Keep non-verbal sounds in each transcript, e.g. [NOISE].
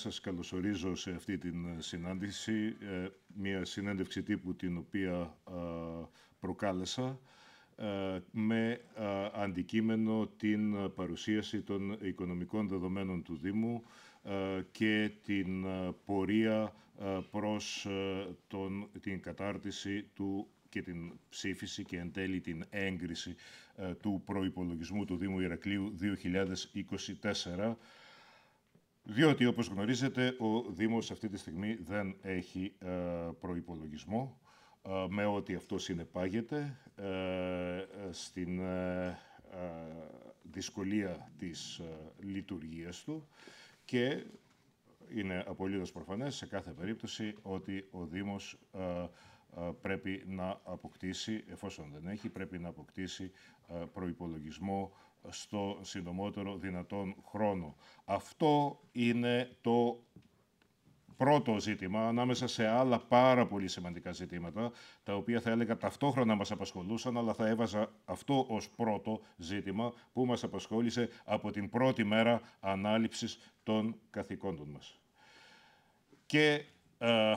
Σας καλωσορίζω σε αυτή την ε, συνάντηση, ε, μια συνέντευξη τύπου την οποία ε, προκάλεσα με αντικείμενο την παρουσίαση των οικονομικών δεδομένων του Δήμου και την πορεία προς τον, την κατάρτιση του και την ψήφιση και εν τέλει την έγκριση του προϋπολογισμού του Δήμου Ηρακλείου 2024 διότι, όπως γνωρίζετε, ο Δήμος αυτή τη στιγμή δεν έχει ε, προϋπολογισμό, ε, με ό,τι αυτό συνεπάγεται ε, στην ε, ε, δυσκολία της λειτουργίας του και είναι απολύτως προφανές σε κάθε περίπτωση ότι ο Δήμος πρέπει να αποκτήσει, εφόσον δεν έχει, πρέπει να αποκτήσει προϋπολογισμό στο συντομότερο δυνατόν χρόνο. Αυτό είναι το πρώτο ζήτημα, ανάμεσα σε άλλα πάρα πολύ σημαντικά ζητήματα, τα οποία θα έλεγα ταυτόχρονα μας απασχολούσαν, αλλά θα έβαζα αυτό ως πρώτο ζήτημα που μας απασχόλησε από την πρώτη μέρα ανάληψης των καθηκόντων μας. Και ε,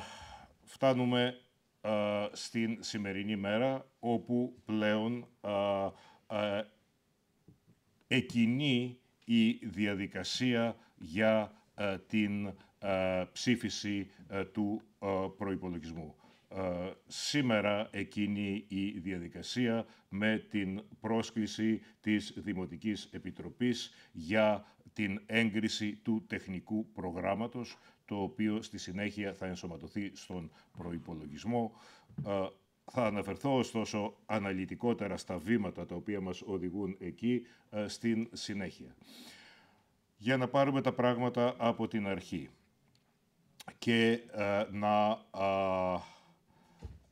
φτάνουμε ε, στην σημερινή μέρα, όπου πλέον ε, εκείνη η διαδικασία για ε, την ε, ψήφιση ε, του προϋπολογισμού. Σήμερα εκείνη η διαδικασία με την πρόσκληση της Δημοτικής Επιτροπής για την έγκριση του τεχνικού προγράμματος, το οποίο στη συνέχεια θα ενσωματωθεί στον προϋπολογισμό. Θα αναφερθώ ωστόσο αναλυτικότερα στα βήματα τα οποία μας οδηγούν εκεί ε, στην συνέχεια. Για να πάρουμε τα πράγματα από την αρχή και ε, να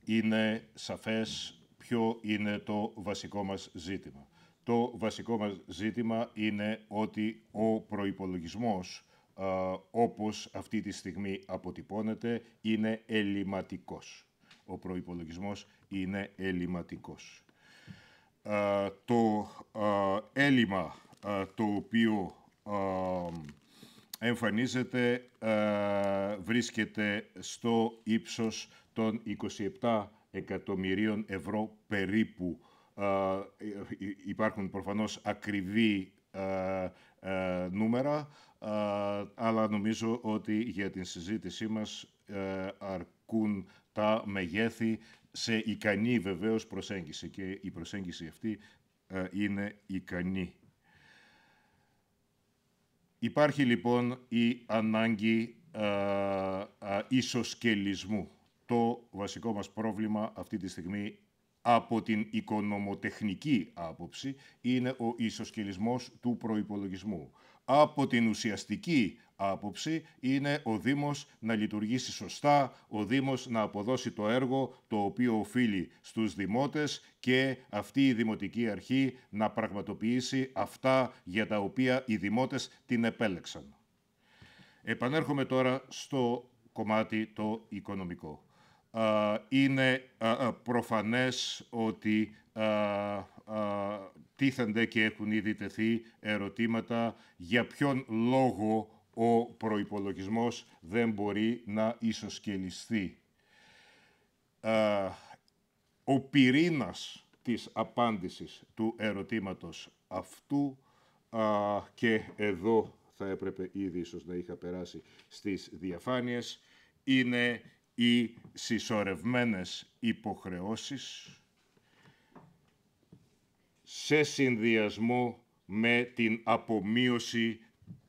είναι σαφές ποιο είναι το βασικό μας ζήτημα. Το βασικό μας ζήτημα είναι ότι ο προϋπολογισμός, ε, όπως αυτή τη στιγμή αποτυπώνεται, είναι ελληματικός ο προϋπολογισμός είναι ελληματικός. Ε, το ε, έλλειμμα ε, το οποίο εμφανίζεται βρίσκεται στο ύψος των 27 εκατομμυρίων ευρώ περίπου. Υπάρχουν προφανώς ακριβή νούμερα, αλλά νομίζω ότι για την συζήτησή μας τα μεγέθη σε ικανή βεβαίως προσέγγιση και η προσέγγιση αυτή ε, είναι ικανή. Υπάρχει λοιπόν η ανάγκη α, ε, ε, ισοσκελισμού. Το βασικό μας πρόβλημα αυτή τη στιγμή από την οικονομοτεχνική άποψη είναι ο ισοσκελισμός του προϋπολογισμού από την ουσιαστική άποψη είναι ο Δήμος να λειτουργήσει σωστά, ο Δήμος να αποδώσει το έργο το οποίο οφείλει στους Δημότες και αυτή η Δημοτική Αρχή να πραγματοποιήσει αυτά για τα οποία οι Δημότες την επέλεξαν. Επανέρχομαι τώρα στο κομμάτι το οικονομικό. Είναι προφανές ότι τίθενται και έχουν ήδη τεθεί ερωτήματα για ποιον λόγο ο προϋπολογισμός δεν μπορεί να ισοσκελιστεί. Ο πυρήνας της απάντησης του ερωτήματος αυτού και εδώ θα έπρεπε ήδη ίσως να είχα περάσει στις διαφάνειες, είναι οι συσσωρευμένες υποχρεώσεις σε συνδυασμό με την απομείωση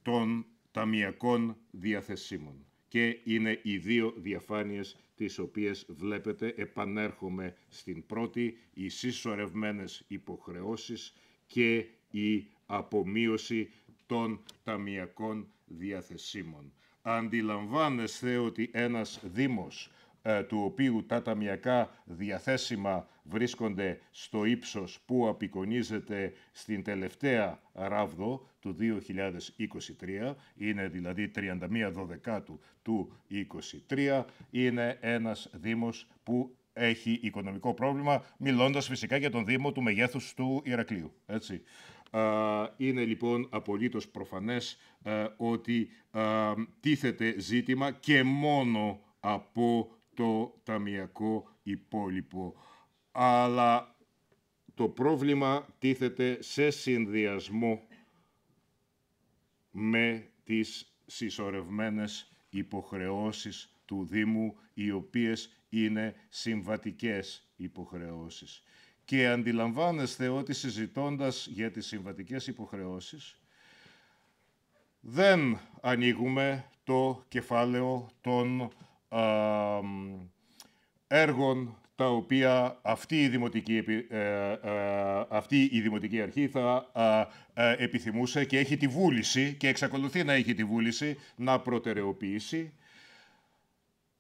των ταμιακών διαθεσίμων. Και είναι οι δύο διαφάνειες τις οποίες βλέπετε. Επανέρχομαι στην πρώτη, οι συσσωρευμένες υποχρεώσεις και η απομείωση των ταμιακών διαθεσίμων. Αντιλαμβάνεστε ότι ένας Δήμος ε, του οποίου τα ταμιακά διαθέσιμα βρίσκονται στο ύψος που απεικονίζεται στην τελευταία ράβδο του 2023, είναι δηλαδή 31 Δωδεκάτου του 2023, είναι ένας Δήμος που έχει οικονομικό πρόβλημα, μιλώντας φυσικά για τον Δήμο του μεγέθους του Ηρακλείου. Έτσι. Είναι λοιπόν απολύτως προφανές ε, ότι τίθεται ζήτημα και μόνο από το ταμιακό υπόλοιπο. Αλλά το πρόβλημα τίθεται σε συνδυασμό με τις συσσωρευμένες υποχρεώσεις του Δήμου, οι οποίες είναι συμβατικές υποχρεώσεις. Και αντιλαμβάνεστε ότι συζητώντας για τις συμβατικές υποχρεώσεις, δεν ανοίγουμε το κεφάλαιο των έργων τα οποία αυτή η Δημοτική, ε, ε, αυτή η δημοτική Αρχή θα ε, επιθυμούσε και έχει τη βούληση και εξακολουθεί να έχει τη βούληση να προτεραιοποιήσει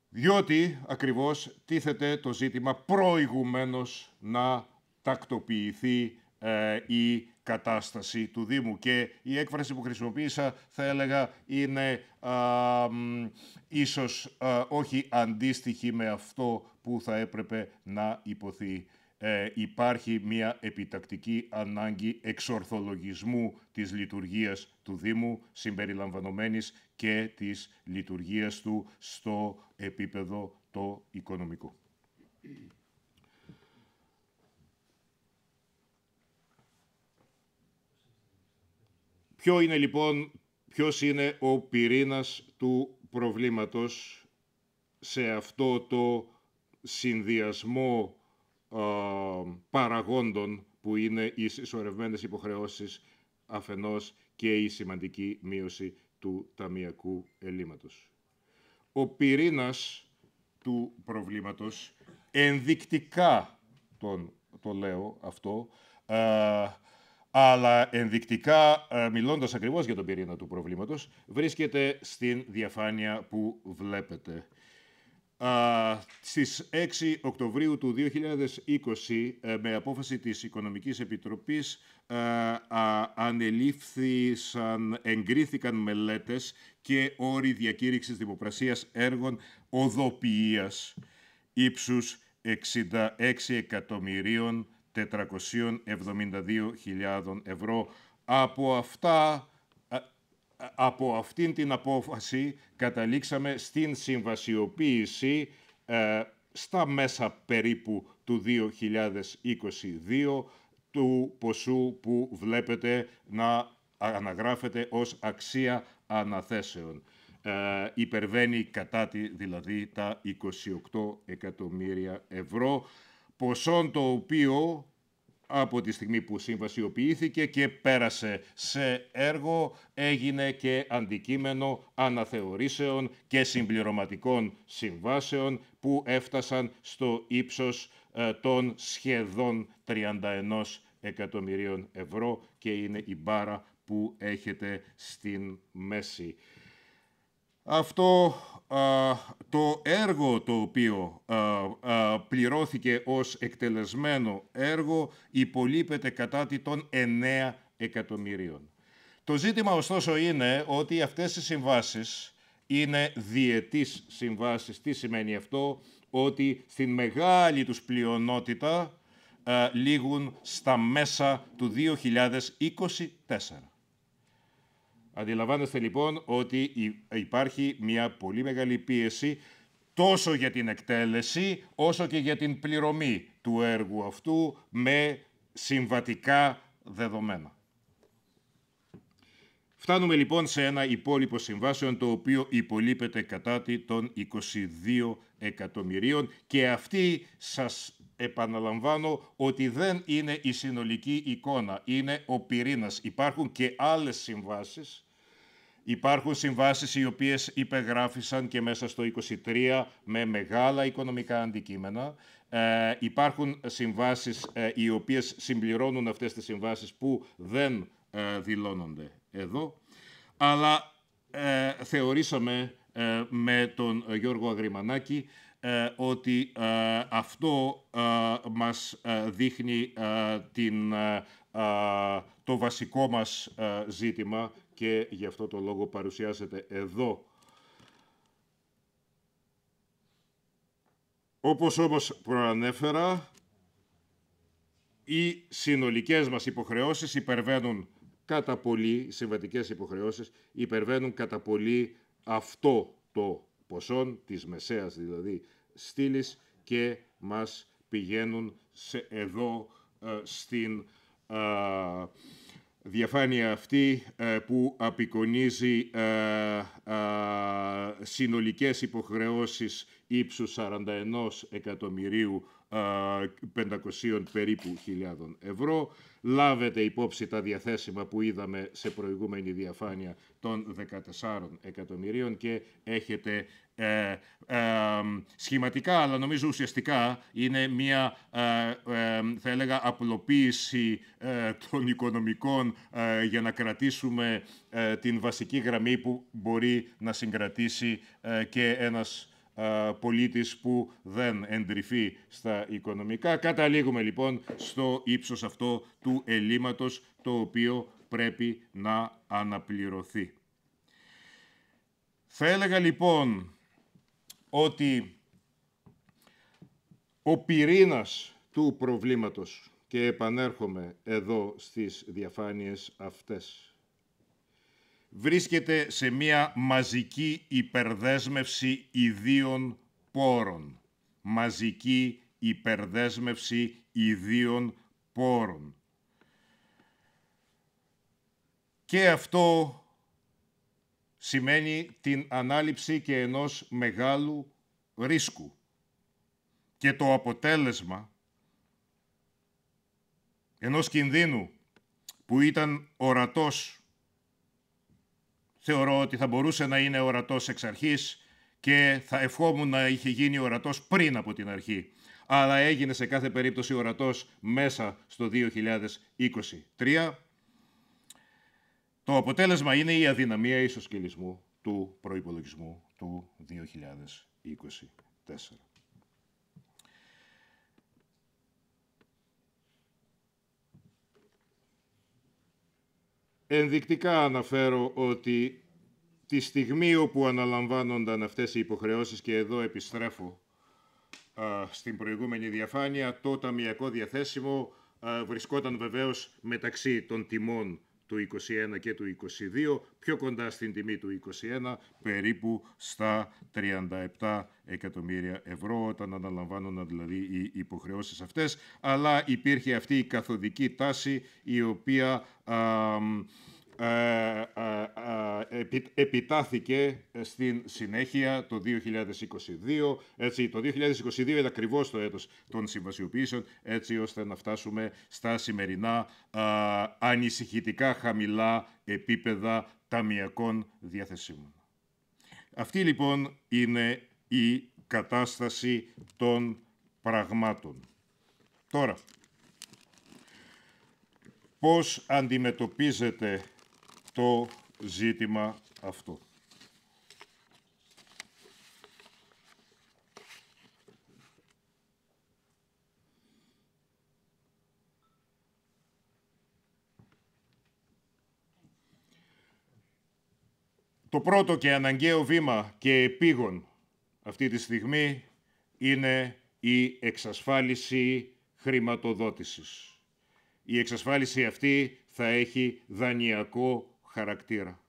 διότι ακριβώς τίθεται το ζήτημα προηγουμένως να τακτοποιηθεί η κατάσταση του Δήμου και η έκφραση που χρησιμοποίησα θα έλεγα είναι α, ίσως όχι αντίστοιχη με αυτό που θα έπρεπε να υποθεί. Ε, υπάρχει μια επιτακτική ανάγκη εξορθολογισμού της λειτουργίας του Δήμου συμπεριλαμβανομένης και της λειτουργίας του στο επίπεδο το οικονομικό. Ποιο είναι λοιπόν, ποιος είναι ο πυρήνας του προβλήματος σε αυτό το συνδυασμό παραγόντων που είναι οι συσσωρευμένες υποχρεώσεις αφενός και η σημαντική μείωση του ταμιακού ελλείμματος. Ο πυρήνας του προβλήματος ενδεικτικά τον, το λέω αυτό αλλά ενδεικτικά, ε, μιλώντας ακριβώς για τον πυρήνα του προβλήματος, βρίσκεται στην διαφάνεια που βλέπετε. Στι στις 6 Οκτωβρίου του 2020, ε, με απόφαση της Οικονομικής Επιτροπής, ε, ανελήφθησαν, εγκρίθηκαν μελέτες και όροι διακήρυξης δημοπρασίας έργων οδοποιίας ύψους 66 εκατομμυρίων 472.000 ευρώ. Από, αυτά, από αυτήν την απόφαση καταλήξαμε στην συμβασιοποίηση ε, στα μέσα περίπου του 2022 του ποσού που βλέπετε να αναγράφεται ως αξία αναθέσεων. Ε, υπερβαίνει κατά τη δηλαδή τα 28 εκατομμύρια ευρώ ποσόν το οποίο από τη στιγμή που συμβασιοποιήθηκε και πέρασε σε έργο, έγινε και αντικείμενο αναθεωρήσεων και συμπληρωματικών συμβάσεων που έφτασαν στο ύψος ε, των σχεδόν 31 εκατομμυρίων ευρώ και είναι η μπάρα που έχετε στην μέση. Αυτό το έργο το οποίο πληρώθηκε ως εκτελεσμένο έργο υπολείπεται κατά τη των 9 εκατομμυρίων. Το ζήτημα ωστόσο είναι ότι αυτές οι συμβάσεις είναι διετής συμβάσεις. Τι σημαίνει αυτό, ότι στην μεγάλη τους πλειονότητα λήγουν στα μέσα του 2024. Αντιλαμβάνεστε λοιπόν ότι υπάρχει μια πολύ μεγάλη πίεση τόσο για την εκτέλεση όσο και για την πληρωμή του έργου αυτού με συμβατικά δεδομένα. Φτάνουμε λοιπόν σε ένα υπόλοιπο συμβάσεων το οποίο υπολείπεται κατά τη των 22 εκατομμυρίων και αυτή σας επαναλαμβάνω ότι δεν είναι η συνολική εικόνα, είναι ο πυρήνας. Υπάρχουν και άλλες συμβάσεις, υπάρχουν συμβάσεις οι οποίες υπεγράφησαν και μέσα στο 23 με μεγάλα οικονομικά αντικείμενα, ε, υπάρχουν συμβάσεις ε, οι οποίες συμπληρώνουν αυτές τις συμβάσεις που δεν ε, δηλώνονται εδώ, αλλά ε, θεωρήσαμε ε, με τον Γιώργο Αγριμανάκη ε, ότι ε, αυτό ε, μας δείχνει την, το βασικό μας ζήτημα και γι' αυτό το λόγο παρουσιάζεται εδώ. Όπως όμως προανέφερα, οι συνολικές μας υποχρεώσεις υπερβαίνουν κατά πολύ, συμβατικές υποχρεώσεις, υπερβαίνουν κατά πολύ αυτό το ποσών της μεσαίας δηλαδή στήλης και μας πηγαίνουν σε εδώ ε, στην ε, διαφάνεια αυτή ε, που απεικονίζει συνολικές υποχρεώσεις ύψους 41 εκατομμυρίου 500 περίπου χιλιάδων ευρώ. Λάβετε υπόψη τα διαθέσιμα που είδαμε σε προηγούμενη διαφάνεια των 14 εκατομμυρίων και έχετε ε, ε σχηματικά, αλλά νομίζω ουσιαστικά είναι μια, ε, ε θα έλεγα, απλοποίηση ε, των οικονομικών για να κρατήσουμε την βασική γραμμή που μπορεί να συγκρατήσει και ένας ε, πολίτης που δεν εντρυφεί στα οικονομικά. Καταλήγουμε λοιπόν στο ύψος αυτό του ελλείμματος το οποίο πρέπει να αναπληρωθεί. Θα έλεγα λοιπόν ότι ο πυρήνας του προβλήματος και επανέρχομαι εδώ στις διαφάνειες αυτές βρίσκεται σε μία μαζική υπερδέσμευση ιδίων πόρων. Μαζική υπερδέσμευση ιδίων πόρων. Και αυτό σημαίνει την ανάληψη και ενός μεγάλου ρίσκου. Και το αποτέλεσμα ενός κινδύνου που ήταν ορατός θεωρώ ότι θα μπορούσε να είναι ορατός εξ αρχής και θα ευχόμουν να είχε γίνει ορατός πριν από την αρχή. Αλλά έγινε σε κάθε περίπτωση ορατός μέσα στο 2023. Το αποτέλεσμα είναι η αδυναμία ισοσκελισμού του προϋπολογισμού του 2024. Ενδεικτικά αναφέρω ότι τη στιγμή όπου αναλαμβάνονταν αυτές οι υποχρεώσεις και εδώ επιστρέφω στην προηγούμενη διαφάνεια, το ταμιακό διαθέσιμο βρισκόταν βεβαίως μεταξύ των τιμών του 21 και του 22, πιο κοντά στην τιμή του 21, περίπου στα 37 εκατομμύρια ευρώ όταν αναλαμβάνουν δηλαδή οι υποχρεώσεις αυτές, αλλά υπήρχε αυτή η καθοδική τάση η οποία ε, ε, ε, επιτάθηκε στην συνέχεια το 2022. Έτσι, το 2022 είναι ακριβώς το έτος των συμβασιοποιήσεων, έτσι ώστε να φτάσουμε στα σημερινά ανησυχητικά χαμηλά επίπεδα ταμιακών διαθεσίμων. Αυτή λοιπόν είναι η κατάσταση των πραγμάτων. Τώρα, πώς αντιμετωπίζεται το ζήτημα αυτό. Το πρώτο και αναγκαίο βήμα και επίγον αυτή τη στιγμή είναι η εξασφάλιση χρηματοδότησης. Η εξασφάλιση αυτή θα έχει δανειακό χαρακτήρα.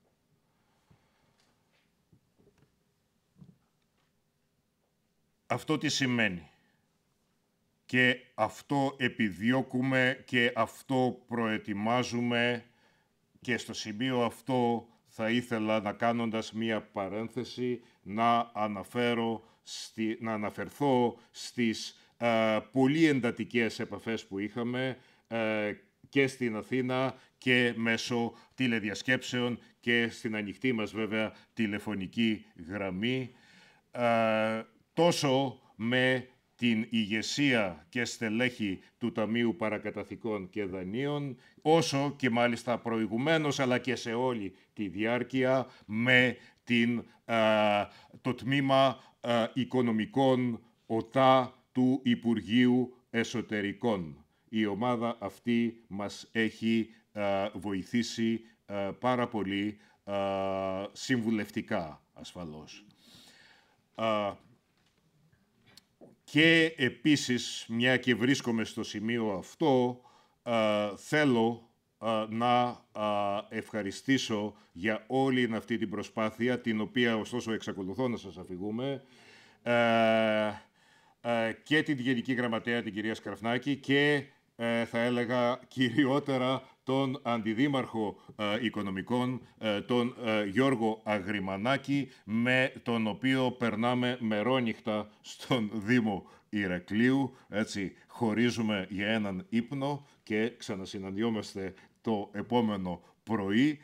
Αυτό τι σημαίνει. Και αυτό επιδιώκουμε και αυτό προετοιμάζουμε και στο σημείο αυτό θα ήθελα να κάνοντας μία παρένθεση να, αναφέρω στη, να αναφερθώ στις ε, πολύ εντατικές επαφές που είχαμε ε, και στην Αθήνα και μέσω τηλεδιασκέψεων και στην ανοιχτή μας βέβαια τηλεφωνική γραμμή. τόσο με την ηγεσία και στελέχη του Ταμείου Παρακαταθήκων και Δανείων, όσο και μάλιστα προηγουμένως, αλλά και σε όλη τη διάρκεια, με την, το τμήμα οικονομικών ΟΤΑ του Υπουργείου Εσωτερικών η ομάδα αυτή μας έχει ε, βοηθήσει ε, πάρα πολύ ε, συμβουλευτικά ασφαλώς. Και επίσης, μια και βρίσκομαι στο σημείο αυτό, θέλω να ευχαριστήσω για όλη αυτή την προσπάθεια, την οποία ωστόσο εξακολουθώ να σας αφηγούμε, και την Γενική Γραμματέα, την κυρία Σκραφνάκη, και ε, θα έλεγα κυριότερα τον Αντιδήμαρχο ε, Οικονομικών, ε, τον Γιώργο Αγριμανάκη, με τον οποίο περνάμε μερόνυχτα στον Δήμο Ηρακλείου. Έτσι, χωρίζουμε για έναν ύπνο και ξανασυναντιόμαστε το επόμενο πρωί,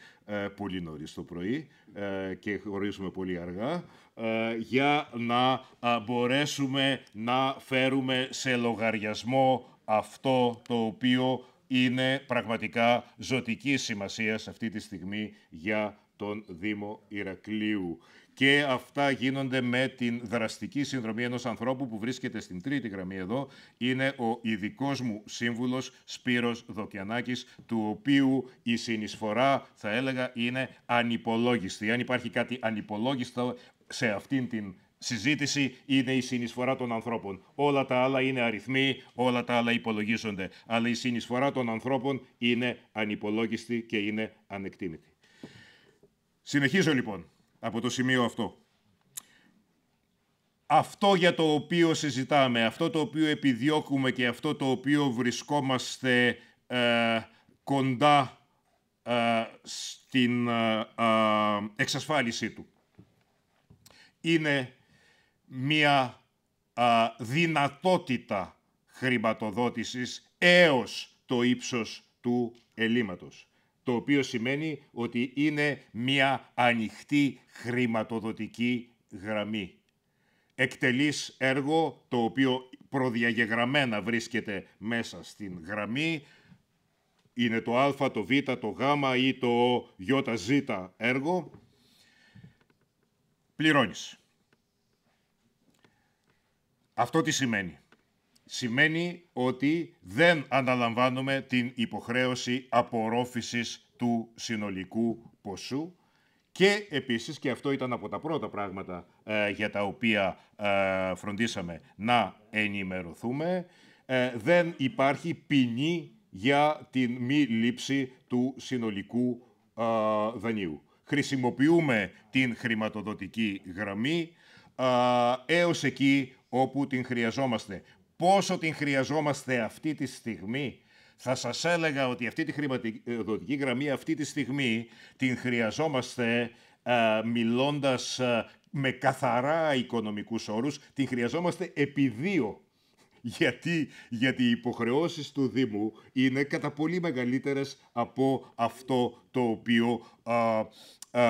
πολύ νωρίς το πρωί και χωρίζουμε πολύ αργά, για να μπορέσουμε να φέρουμε σε λογαριασμό αυτό το οποίο είναι πραγματικά ζωτική σημασία αυτή τη στιγμή για τον Δήμο Ηρακλείου. Και αυτά γίνονται με την δραστική συνδρομή ενός ανθρώπου που βρίσκεται στην τρίτη γραμμή εδώ. Είναι ο ειδικός μου σύμβουλος Σπύρος Δοκιανάκης, του οποίου η συνεισφορά, θα έλεγα, είναι ανυπολόγιστη. Αν υπάρχει κάτι ανυπολόγιστο σε αυτήν την συζήτηση είναι η συνεισφορά των ανθρώπων. Όλα τα άλλα είναι αριθμοί, όλα τα άλλα υπολογίζονται. Αλλά η συνεισφορά των ανθρώπων είναι ανυπολόγιστη και είναι ανεκτήμητη. Συνεχίζω λοιπόν από το σημείο αυτό. Αυτό για το οποίο συζητάμε, αυτό το οποίο επιδιώκουμε και αυτό το οποίο βρισκόμαστε ε, κοντά ε, στην ε, ε, εξασφάλιση του είναι μία δυνατότητα χρηματοδότησης έως το ύψος του ελλείμματος. Το οποίο σημαίνει ότι είναι μία ανοιχτή χρηματοδοτική γραμμή. Εκτελείς έργο το οποίο προδιαγεγραμμένα βρίσκεται μέσα στην γραμμή. Είναι το α, το β, το γ ή το Ζ έργο. Πληρώνεις. Αυτό τι σημαίνει. Σημαίνει ότι δεν αναλαμβάνουμε την υποχρέωση απορρόφησης του συνολικού ποσού και επίσης, και αυτό ήταν από τα πρώτα πράγματα ε, για τα οποία ε, φροντίσαμε να ενημερωθούμε, ε, δεν υπάρχει ποινή για την μη λήψη του συνολικού δανείου. Χρησιμοποιούμε την χρηματοδοτική γραμμή έως εκεί όπου την χρειαζόμαστε. Πόσο την χρειαζόμαστε αυτή τη στιγμή. Θα σας έλεγα ότι αυτή τη χρηματοδοτική γραμμή αυτή τη στιγμή την χρειαζόμαστε α, ε, μιλώντας ε, με καθαρά οικονομικούς όρους, την χρειαζόμαστε επί δύο. Γιατί, γιατί οι υποχρεώσεις του Δήμου είναι κατά πολύ μεγαλύτερες από αυτό το οποίο ε, ε,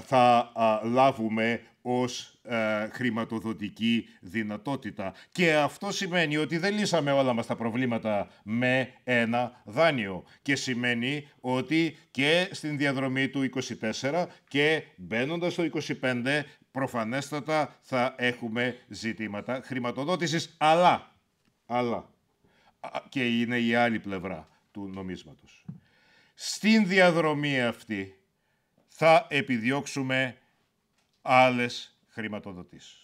θα ε, λάβουμε ως ε, χρηματοδοτική δυνατότητα. Και αυτό σημαίνει ότι δεν λύσαμε όλα μας τα προβλήματα με ένα δάνειο. Και σημαίνει ότι και στην διαδρομή του 24 και μπαίνοντας στο 25 προφανέστατα θα έχουμε ζητήματα χρηματοδότησης. Αλλά, αλλά και είναι η άλλη πλευρά του νομίσματος. Στην διαδρομή αυτή θα επιδιώξουμε άλλες χρηματοδοτήσεις.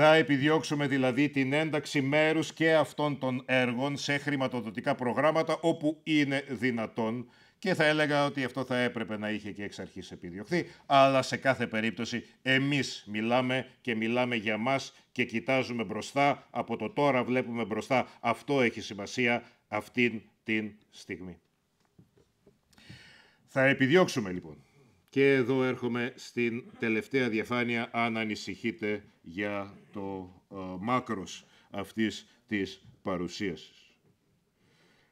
Θα επιδιώξουμε δηλαδή την ένταξη μέρους και αυτών των έργων σε χρηματοδοτικά προγράμματα όπου είναι δυνατόν και θα έλεγα ότι αυτό θα έπρεπε να είχε και εξ αρχής επιδιωχθεί, αλλά σε κάθε περίπτωση εμείς μιλάμε και μιλάμε για μας και κοιτάζουμε μπροστά, από το τώρα βλέπουμε μπροστά. Αυτό έχει σημασία αυτήν την στιγμή. Θα επιδιώξουμε λοιπόν. Και εδώ έρχομαι στην τελευταία διαφάνεια αν ανησυχείτε για το ε, μάκρος αυτής της παρουσίασης.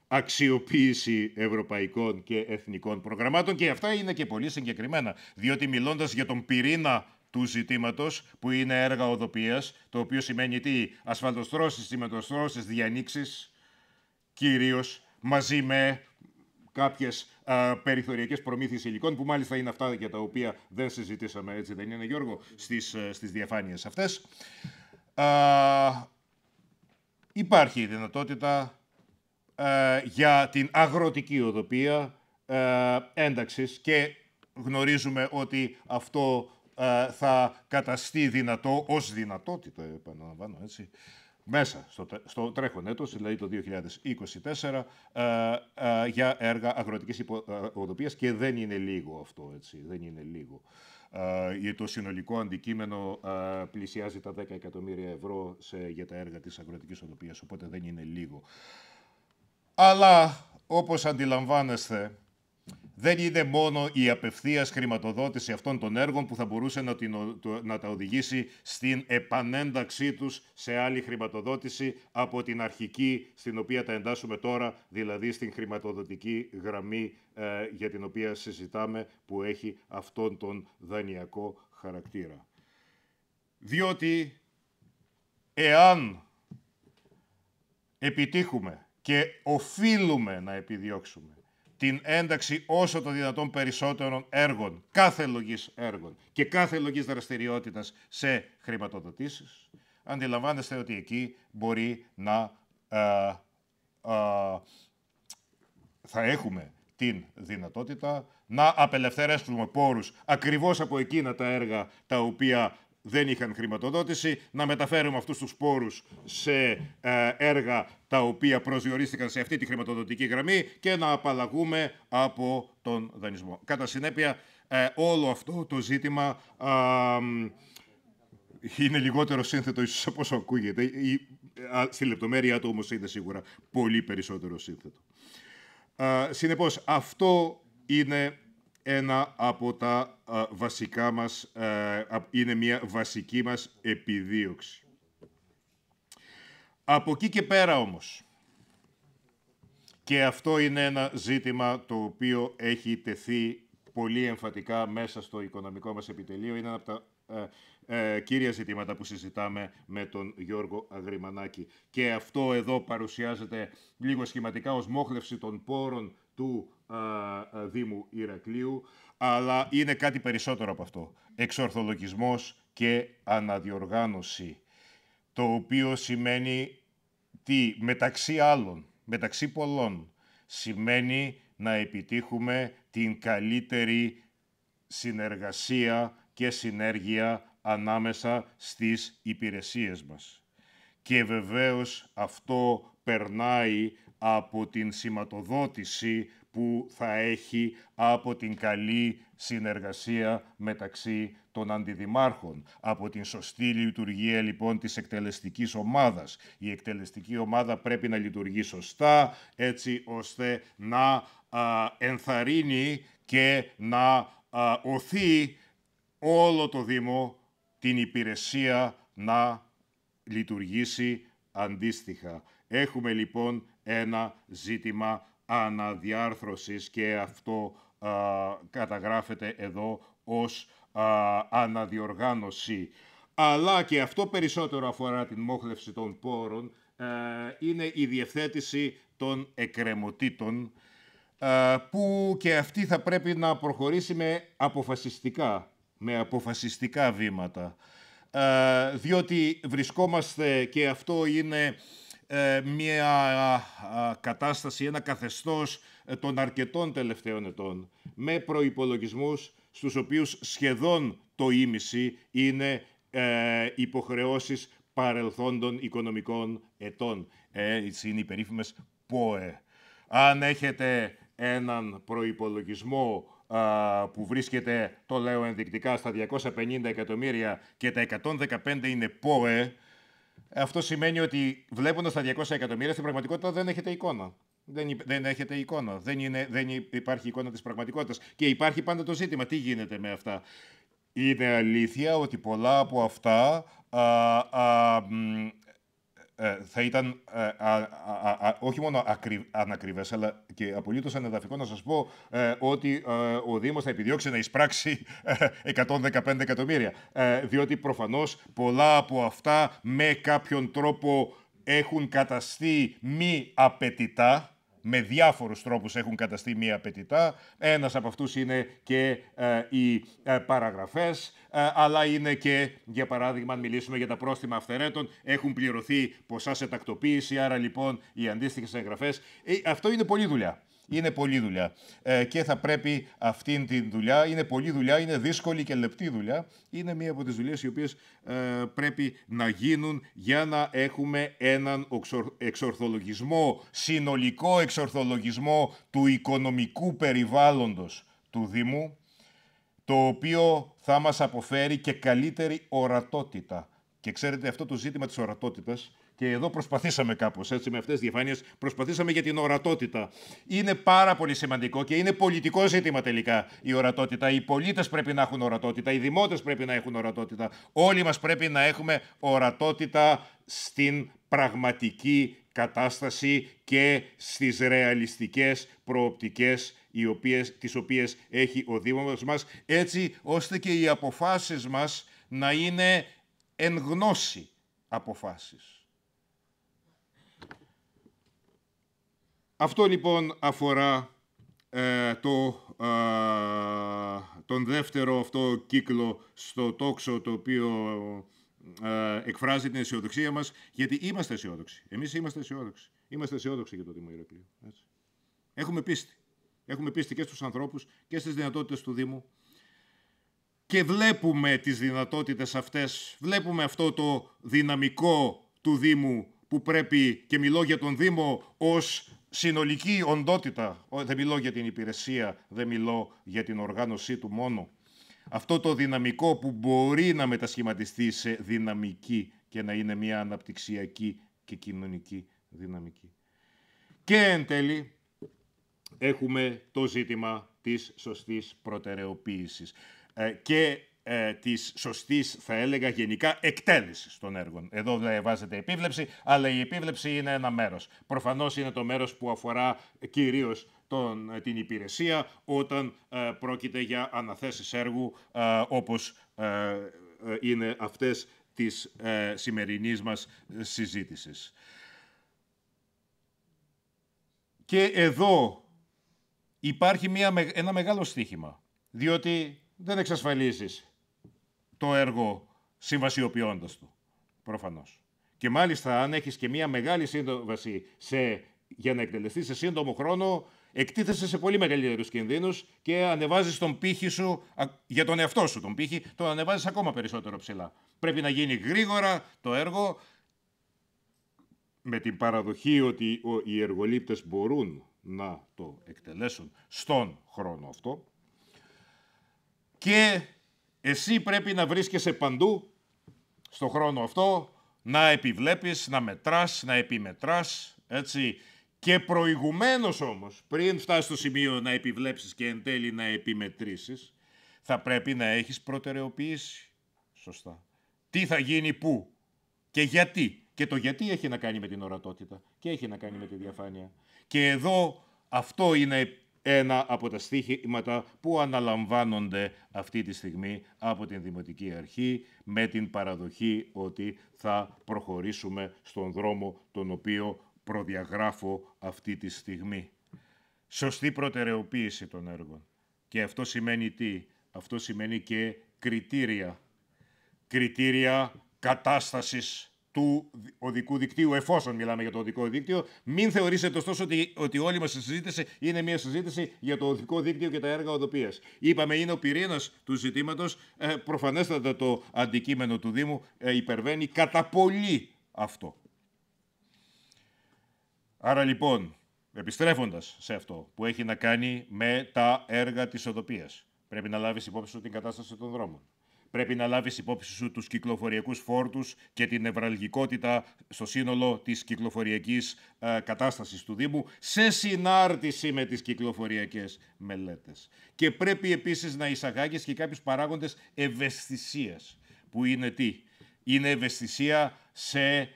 Αξιοποίηση ευρωπαϊκών και εθνικών προγραμμάτων και αυτά είναι και πολύ συγκεκριμένα, διότι μιλώντας για τον πυρήνα του ζητήματος, που είναι έργα οδοπία, το οποίο σημαίνει τι, ασφαλτοστρώσεις, σημαντοστρώσεις, διανοίξεις, κυρίως μαζί με κάποιες περιθωριακές προμήθειες υλικών, που μάλιστα είναι αυτά για τα οποία δεν συζητήσαμε, έτσι δεν είναι, Γιώργο, στις στις ε, διαφάνειες αυτές. Ε, υπάρχει η δυνατότητα ε, για την αγροτική οδοπία ένταξης και γνωρίζουμε ότι αυτό θα καταστεί δυνατό, ως δυνατότητα, επαναλαμβάνω έτσι, μέσα στο, στο τρέχον έτος, δηλαδή το 2024, ε, ε, για έργα αγροτικής υποδοπίας ε, και δεν είναι λίγο αυτό, έτσι, δεν είναι λίγο. το συνολικό αντικείμενο πλησιάζει τα 10 εκατομμύρια ευρώ σε, για τα έργα της αγροτικής υποδοπίας, οπότε δεν είναι λίγο. Αλλά, όπως αντιλαμβάνεστε, δεν είναι μόνο η απευθείας χρηματοδότηση αυτών των έργων που θα μπορούσε να, τα οδηγήσει στην επανένταξή τους σε άλλη χρηματοδότηση από την αρχική στην οποία τα εντάσσουμε τώρα, δηλαδή στην χρηματοδοτική γραμμή ε, για την οποία συζητάμε που έχει αυτόν τον δανειακό χαρακτήρα. Διότι εάν επιτύχουμε και οφείλουμε να επιδιώξουμε την ένταξη όσο το δυνατόν περισσότερων έργων, κάθε λογής έργων και κάθε λογής δραστηριότητας σε χρηματοδοτήσεις. αντιλαμβάνεστε ότι εκεί μπορεί να ε, ε, θα έχουμε την δυνατότητα να απελευθερέσουμε πόρους ακριβώς από εκείνα τα έργα τα οποία δεν είχαν χρηματοδότηση, να μεταφέρουμε αυτούς τους πόρους σε ε, έργα τα οποία προσδιορίστηκαν σε αυτή τη χρηματοδοτική γραμμή και να απαλλαγούμε από τον δανεισμό. Κατά συνέπεια, ε, όλο αυτό το ζήτημα είναι λιγότερο σύνθετο ίσως από όσο ακούγεται. στη λεπτομέρειά του όμως είναι σίγουρα πολύ περισσότερο σύνθετο. Ε, συνεπώς, αυτό είναι ένα από τα βασικά μας, ε, είναι μια βασική μας επιδίωξη. Από εκεί και πέρα όμως, και αυτό είναι ένα ζήτημα το οποίο έχει τεθεί πολύ εμφατικά μέσα στο οικονομικό μας επιτελείο, είναι ένα από τα ε, ε κύρια ζητήματα που συζητάμε με τον Γιώργο Αγριμανάκη. Και αυτό εδώ παρουσιάζεται λίγο σχηματικά ως μόχλευση των πόρων του ε, ε, Δήμου Ηρακλείου, αλλά είναι κάτι περισσότερο από αυτό. Εξορθολογισμός και αναδιοργάνωση, το οποίο σημαίνει τι, μεταξύ άλλων, μεταξύ πολλών, σημαίνει να επιτύχουμε την καλύτερη συνεργασία και συνέργεια ανάμεσα στις υπηρεσίες μας. Και βεβαίως αυτό περνάει από την σηματοδότηση που θα έχει από την καλή συνεργασία μεταξύ των αντιδημάρχων, από την σωστή λειτουργία λοιπόν της εκτελεστικής ομάδας. Η εκτελεστική ομάδα πρέπει να λειτουργεί σωστά έτσι ώστε να α, ενθαρρύνει και να α, οθεί όλο το Δήμο την υπηρεσία να λειτουργήσει αντίστοιχα. Έχουμε λοιπόν ένα ζήτημα αναδιάρθρωσης και αυτό καταγράφεται εδώ ως αναδιοργάνωση. Αλλά και αυτό περισσότερο αφορά την μόχλευση των πόρων, ε, είναι η διευθέτηση των εκκρεμωτήτων, ε, που και αυτή θα πρέπει να προχωρήσει με αποφασιστικά, με αποφασιστικά βήματα. Ε, διότι βρισκόμαστε, και αυτό είναι ε, μια κατάσταση, ένα καθεστώς ε, των αρκετών τελευταίων ετών με προϋπολογισμούς στους οποίους σχεδόν το ίμιση είναι ε, υποχρεώσεις παρελθόντων οικονομικών ετών. Έτσι είναι οι περίφημες ΠΟΕ. Αν έχετε έναν προϋπολογισμό που βρίσκεται, το λέω ενδεικτικά, στα 250 εκατομμύρια και τα 115 είναι ΠΟΕ, αυτό σημαίνει ότι βλέποντας τα 200 εκατομμύρια στην πραγματικότητα δεν έχετε εικόνα. Δεν, δεν έχετε εικόνα. Δεν, είναι, δεν υπάρχει εικόνα της πραγματικότητας. Και υπάρχει πάντα το ζήτημα τι γίνεται με αυτά. Είναι αλήθεια ότι πολλά από αυτά α, α, ε, θα ήταν ε, α, όχι μόνο ακρι, ανακριβές, αλλά και απολύτως ανεδαφικό να σας πω ε, ότι ο Δήμος θα επιδιώξει να εισπράξει 115 εκατομμύρια. διότι προφανώς πολλά από αυτά με κάποιον τρόπο έχουν καταστεί μη απαιτητά με διάφορους τρόπους έχουν καταστεί μία απαιτητά. Ένας από αυτούς είναι και ε, οι ε, παραγραφές, ε, αλλά είναι και, για παράδειγμα, αν μιλήσουμε για τα πρόστιμα αυθαιρέτων, έχουν πληρωθεί ποσά σε τακτοποίηση, άρα λοιπόν οι αντίστοιχες εγγραφές. Ε, αυτό είναι πολλή δουλειά. Είναι πολλή δουλειά. Ε, και θα πρέπει αυτήν την δουλειά, είναι πολλή δουλειά, είναι δύσκολη και λεπτή δουλειά. Είναι μία από τις δουλειές οι οποίες ε, πρέπει να γίνουν για να έχουμε έναν εξορθολογισμό, συνολικό εξορθολογισμό του οικονομικού περιβάλλοντος του Δήμου, το οποίο θα μας αποφέρει και καλύτερη ορατότητα. Και ξέρετε αυτό το ζήτημα της ορατότητας και εδώ προσπαθήσαμε κάπως έτσι με αυτές τις διαφάνειες, προσπαθήσαμε για την ορατότητα. Είναι πάρα πολύ σημαντικό και είναι πολιτικό ζήτημα τελικά η ορατότητα. Οι πολίτες πρέπει να έχουν ορατότητα, οι δημότες πρέπει να έχουν ορατότητα. Όλοι μας πρέπει να έχουμε ορατότητα στην πραγματική κατάσταση και στις ρεαλιστικές προοπτικές τι οποίες τις οποίες έχει ο Δήμος μας, έτσι ώστε και οι αποφάσεις μας να είναι εν γνώση αποφάσεις. Αυτό λοιπόν αφορά ε, το, τον δεύτερο αυτό κύκλο στο τόξο το οποίο ε, εκφράζει την αισιοδοξία μας, γιατί είμαστε αισιόδοξοι. Εμείς είμαστε αισιόδοξοι. Είμαστε αισιόδοξοι για το Δήμο Ηρακλείου. Έχουμε πίστη. Έχουμε πίστη και στους ανθρώπους και στις δυνατότητες του Δήμου. Και βλέπουμε τις δυνατότητες αυτές, βλέπουμε αυτό το δυναμικό του Δήμου που πρέπει και μιλώ για τον Δήμο ως συνολική οντότητα. Δεν μιλώ για την υπηρεσία, δεν μιλώ για την οργάνωσή του μόνο. Αυτό το δυναμικό που μπορεί να μετασχηματιστεί σε δυναμική και να είναι μια αναπτυξιακή και κοινωνική δυναμική. Και εν τέλει έχουμε το ζήτημα της σωστής προτεραιοποίησης. Ε, και ε, της σωστής, θα έλεγα, γενικά εκτέλεσης των έργων. Εδώ δηλαδή, βάζεται επίβλεψη, αλλά η επίβλεψη είναι ένα μέρος. Προφανώς είναι το μέρος που αφορά κυρίως ε, την υπηρεσία όταν ε, πρόκειται για αναθέσεις έργου ε, όπως ε, είναι αυτές της σημερινής μας συζήτησης. Και εδώ υπάρχει μια, ένα μεγάλο στίχημα, διότι δεν εξασφαλίζεις το έργο συμβασιοποιώντας το. προφανώς. Και μάλιστα αν έχεις και μια μεγάλη σύμβαση σε, για να εκτελεστείς σε σύντομο χρόνο, εκτίθεσαι σε πολύ μεγαλύτερους κινδύνους και ανεβάζεις τον πύχη σου, για τον εαυτό σου τον πύχη, τον ανεβάζεις ακόμα περισσότερο ψηλά. Πρέπει να γίνει γρήγορα το έργο με την παραδοχή ότι οι εργολήπτες μπορούν να το εκτελέσουν στον χρόνο αυτό και εσύ πρέπει να βρίσκεσαι παντού στον χρόνο αυτό, να επιβλέπεις, να μετράς, να επιμετράς, έτσι. Και προηγουμένως όμως, πριν φτάσεις στο σημείο να επιβλέψεις και εν τέλει να επιμετρήσεις, θα πρέπει να έχεις προτεραιοποιήσει. Σωστά. Τι θα γίνει πού και γιατί. Και το γιατί έχει να κάνει με την ορατότητα και έχει να κάνει με τη διαφάνεια. Και εδώ αυτό είναι ένα από τα στοιχήματα που αναλαμβάνονται αυτή τη στιγμή από την Δημοτική Αρχή με την παραδοχή ότι θα προχωρήσουμε στον δρόμο τον οποίο προδιαγράφω αυτή τη στιγμή. Σωστή προτεραιοποίηση των έργων. Και αυτό σημαίνει τι. Αυτό σημαίνει και κριτήρια. Κριτήρια κατάστασης του οδικού δικτύου, εφόσον μιλάμε για το οδικό δίκτυο. Μην θεωρήσετε ωστόσο ότι, ότι όλη μας η συζήτηση είναι μια συζήτηση για το οδικό δίκτυο και τα έργα οδοπία. Είπαμε, είναι ο πυρήνας του ζητήματος. Ε, προφανέστατα το αντικείμενο του Δήμου ε, υπερβαίνει κατά πολύ αυτό. Άρα λοιπόν, επιστρέφοντας σε αυτό που έχει να κάνει με τα έργα της οδοπίας, πρέπει να λάβεις υπόψη την κατάσταση των δρόμων πρέπει να λάβεις υπόψη σου τους κυκλοφοριακούς φόρτους και την νευραλγικότητα στο σύνολο της κυκλοφοριακής ε, κατάστασης του Δήμου σε συνάρτηση με τις κυκλοφοριακές μελέτες. Και πρέπει επίσης να εισαγάγεις και κάποιους παράγοντες ευαισθησίας. Που είναι τι, είναι ευαισθησία σε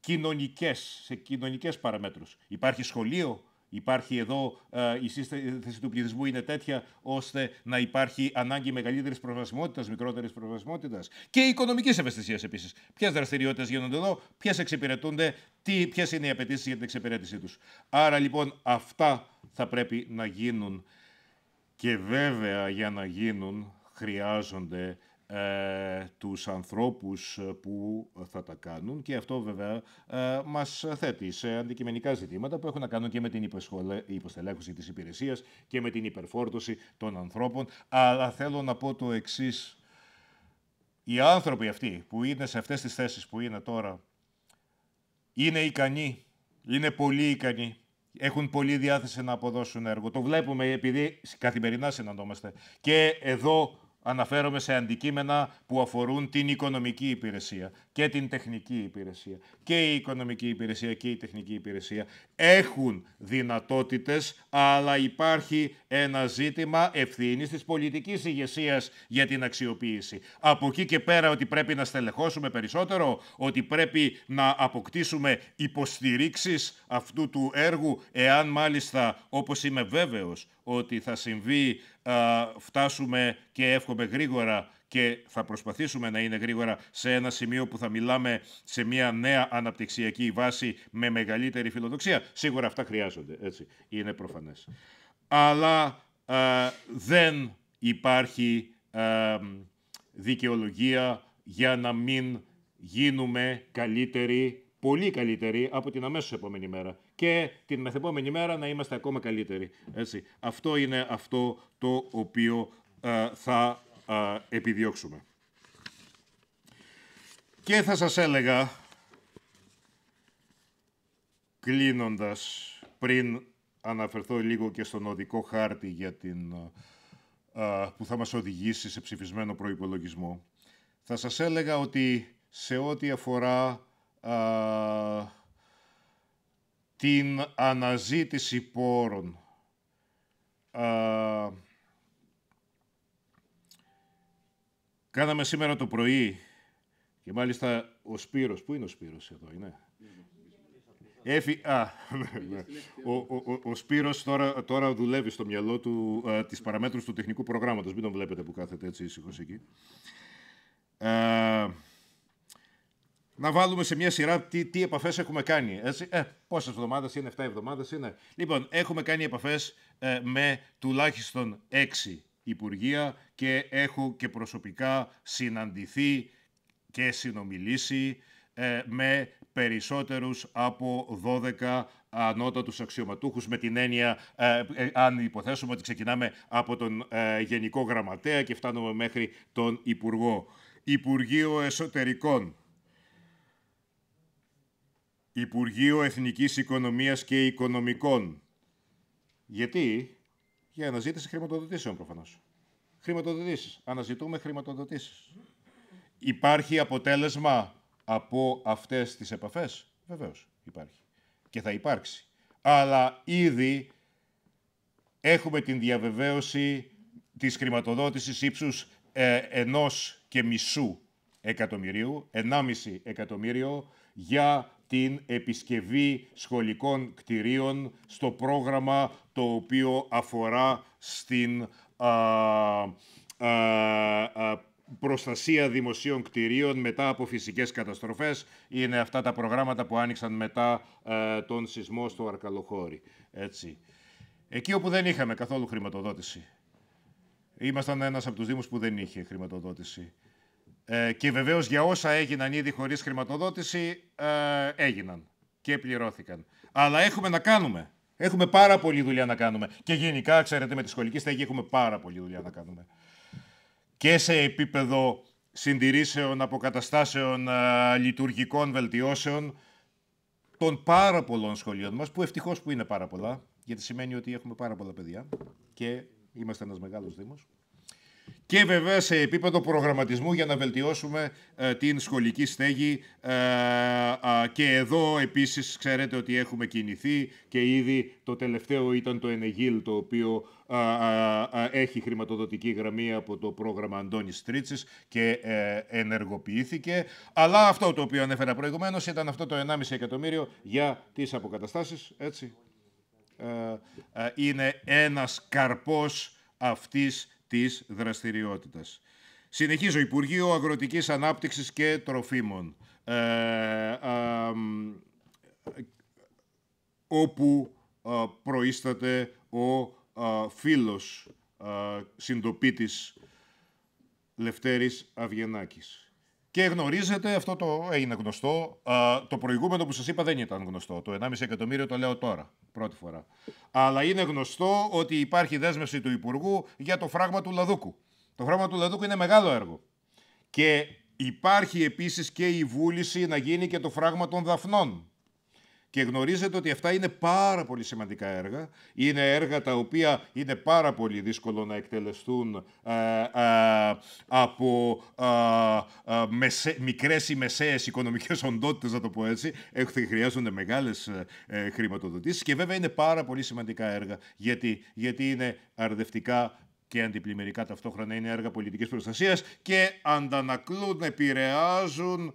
κοινωνικές, σε κοινωνικές παραμέτρους. Υπάρχει σχολείο, Υπάρχει εδώ ε, η σύσταση του πληθυσμού είναι τέτοια ώστε να υπάρχει ανάγκη μεγαλύτερης προσβασιμότητας, μικρότερης προσβασιμότητας και οικονομικής ευαισθησίας επίσης. Ποιες δραστηριότητες γίνονται εδώ, ποιες εξυπηρετούνται, ποιες είναι οι απαιτήσεις για την εξυπηρέτησή τους. Άρα λοιπόν αυτά θα πρέπει να γίνουν. Και βέβαια για να γίνουν χρειάζονται ε, τους ανθρώπους ε, που θα τα κάνουν και αυτό βέβαια ε, μας θέτει σε αντικειμενικά ζητήματα που έχουν να κάνουν και με την υποστελέχωση της υπηρεσίας και με την υπερφόρτωση των ανθρώπων. Αλλά θέλω να πω το εξής. Οι άνθρωποι αυτοί που είναι σε αυτές τις θέσεις που είναι τώρα είναι ικανοί, είναι πολύ ικανοί έχουν πολλή διάθεση να αποδώσουν έργο. Το βλέπουμε επειδή καθημερινά συναντόμαστε. και εδώ αναφέρομαι σε αντικείμενα που αφορούν την οικονομική υπηρεσία και την τεχνική υπηρεσία. Και η οικονομική υπηρεσία και η τεχνική υπηρεσία έχουν δυνατότητες, αλλά υπάρχει ένα ζήτημα ευθύνης της πολιτικής ηγεσίας για την αξιοποίηση. Από εκεί και πέρα ότι πρέπει να στελεχώσουμε περισσότερο, ότι πρέπει να αποκτήσουμε υποστηρίξεις αυτού του έργου, εάν μάλιστα, όπως είμαι βέβαιος, ότι θα συμβεί φτάσουμε και εύχομαι γρήγορα και θα προσπαθήσουμε να είναι γρήγορα σε ένα σημείο που θα μιλάμε σε μια νέα αναπτυξιακή βάση με μεγαλύτερη φιλοδοξία. Σίγουρα αυτά χρειάζονται, έτσι, είναι προφανές. Αλλά δεν υπάρχει δικαιολογία για να μην γίνουμε καλύτεροι, πολύ καλύτεροι από την αμέσως επόμενη μέρα και την μεθεπόμενη μέρα να είμαστε ακόμα καλύτεροι. Έτσι. Αυτό είναι αυτό το οποίο ε, θα ε, επιδιώξουμε. Και θα σας έλεγα, κλείνοντας, πριν αναφερθώ λίγο και στον οδικό χάρτη για την, ε, που θα μας οδηγήσει σε ψηφισμένο προϋπολογισμό, θα σας έλεγα ότι σε ό,τι αφορά την αναζήτηση πόρων. Α, κάναμε σήμερα το πρωί και μάλιστα ο Σπύρος, πού είναι ο Σπύρος εδώ, είναι. Έφυ... α, ναι. ο, ο, ο, ο Σπύρος τώρα, τώρα δουλεύει στο μυαλό του α, τις παραμέτρους του τεχνικού προγράμματος. Μην τον βλέπετε που κάθεται έτσι ήσυχος εκεί. Α, να βάλουμε σε μια σειρά τι, τι επαφές έχουμε κάνει. Ε, Πόσες εβδομάδες είναι, 7 εβδομάδες είναι. Λοιπόν, έχουμε κάνει επαφές ε, με τουλάχιστον 6 υπουργεία και έχω και προσωπικά συναντηθεί και συνομιλήσει ε, με περισσότερους από 12 ανώτατους αξιωματούχους με την έννοια, ε, ε, αν υποθέσουμε ότι ξεκινάμε από τον ε, Γενικό Γραμματέα και φτάνουμε μέχρι τον Υπουργό. Υπουργείο Εσωτερικών Υπουργείο Εθνικής Οικονομίας και Οικονομικών. Γιατί? Για αναζήτηση χρηματοδοτήσεων προφανώς. Χρηματοδοτήσεις. Αναζητούμε χρηματοδοτήσεις. Υπάρχει αποτέλεσμα από αυτές τις επαφές. Βεβαίως υπάρχει. Και θα υπάρξει. Αλλά ήδη έχουμε την διαβεβαίωση της χρηματοδότησης ύψους ε, ενός και μισού εκατομμυρίου, 1,5 εκατομμύριο για την επισκευή σχολικών κτηρίων στο πρόγραμμα το οποίο αφορά στην α, α, προστασία δημοσίων κτηρίων μετά από φυσικές καταστροφές. Είναι αυτά τα προγράμματα που άνοιξαν μετά ε, τον σεισμό στο Αρκαλοχώρι. Έτσι. Εκεί όπου δεν είχαμε καθόλου χρηματοδότηση. Ήμασταν ένας από τους Δήμους που δεν είχε χρηματοδότηση. Ε, και βεβαίως για όσα έγιναν ήδη χωρίς χρηματοδότηση, ε, έγιναν και πληρώθηκαν. Αλλά έχουμε να κάνουμε. Έχουμε πάρα πολλή δουλειά να κάνουμε. Και γενικά, ξέρετε, με τη σχολική στέγη έχουμε πάρα πολλή δουλειά να κάνουμε. Και σε επίπεδο συντηρήσεων, αποκαταστάσεων, ε, λειτουργικών βελτιώσεων των πάρα πολλών σχολείων μας, που ευτυχώς που είναι πάρα πολλά, γιατί σημαίνει ότι έχουμε πάρα πολλά παιδιά και είμαστε ένας μεγάλος Δήμος και βέβαια σε επίπεδο προγραμματισμού για να βελτιώσουμε ε, την σχολική στέγη. Ε, και εδώ επίσης ξέρετε ότι έχουμε κινηθεί και ήδη το τελευταίο ήταν το Ενεγίλ το οποίο έχει χρηματοδοτική γραμμή από το πρόγραμμα Αντώνης Τρίτσης και ε, ενεργοποιήθηκε. Αλλά αυτό το οποίο ανέφερα προηγουμένως ήταν αυτό το 1,5 εκατομμύριο για τις αποκαταστάσεις. Έτσι. Είναι ένας καρπός αυτής της δραστηριότητας. Συνεχίζω. Υπουργείο Αγροτικής Ανάπτυξης και Τροφίμων. Ε, ε, όπου ε, προείσταται ο φίλος συντοπίτης Λευτέρης Αυγενάκης. Και γνωρίζετε, αυτό το έγινε γνωστό. το προηγούμενο που σας είπα δεν ήταν γνωστό. Το 1,5 εκατομμύριο το λέω τώρα, πρώτη φορά. Αλλά είναι γνωστό ότι υπάρχει δέσμευση του Υπουργού για το φράγμα του Λαδούκου. Το φράγμα του Λαδούκου είναι μεγάλο έργο. Και υπάρχει επίσης και η βούληση να γίνει και το φράγμα των Δαφνών και γνωρίζετε ότι αυτά είναι πάρα πολύ σημαντικά έργα. Είναι έργα τα οποία είναι πάρα πολύ δύσκολο να εκτελεστούν ε, ε, από α, ε, μικρές ή μεσαίες οικονομικές οντότητες, να το πω έτσι. Έχουν, χρειάζονται μεγάλες ε, χρηματοδοτήσεις και βέβαια είναι πάρα πολύ σημαντικά έργα γιατί, γιατί είναι αρδευτικά και αντιπλημμυρικά ταυτόχρονα είναι έργα πολιτικής προστασίας και αντανακλούν, επηρεάζουν